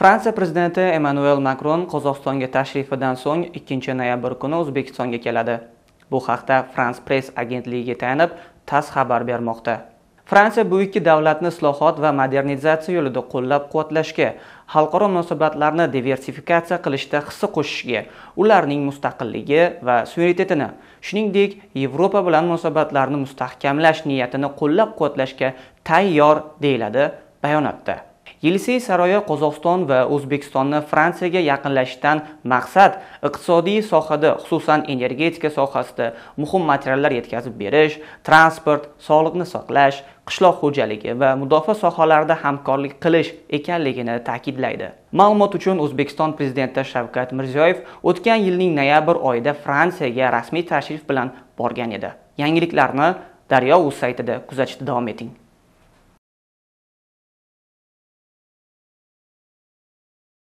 fransiya prezidenti emmanuel makron qozog'istonga tashrifidan so'ng 2 noyabr kuni o'zbekistonga keladi bu haqda france press agentligiga tayanib tass xabar bermoqda fransiya bu ikki davlatni islohot va modernizatsiya yo'lida qo'llab quvvatlashga xalqaro munosabatlarni diversifikatsiya qilishda hissa qo'shishga ularning mustaqilligi va suverenitetini shuningdek yevropa bilan munosabatlarni mustahkamlash niyatini qo'llab quvvatlashga tayyor deyiladi bayonotda Yelisey saroyi Qozog'iston va O'zbekistonni Fransiyaga yaqinlashishdan maqsad iqtisodiy sohada, xususan energetika sohasida muhim materiallar yetkazib berish, transport, sog'liqni saqlash, qishloq xo'jaligi va mudofaa sohalarida hamkorlik qilish ekanligini ta'kidlaydi. Ma'lumot uchun O'zbekiston prezidenti Shavkat Mirziyoyev o'tgan yilning noyabr oyida Fransiyaga rasmiy tashrif bilan borgan edi. Yangiliklarni Daryo.uz saytida kuzatishda davom eting.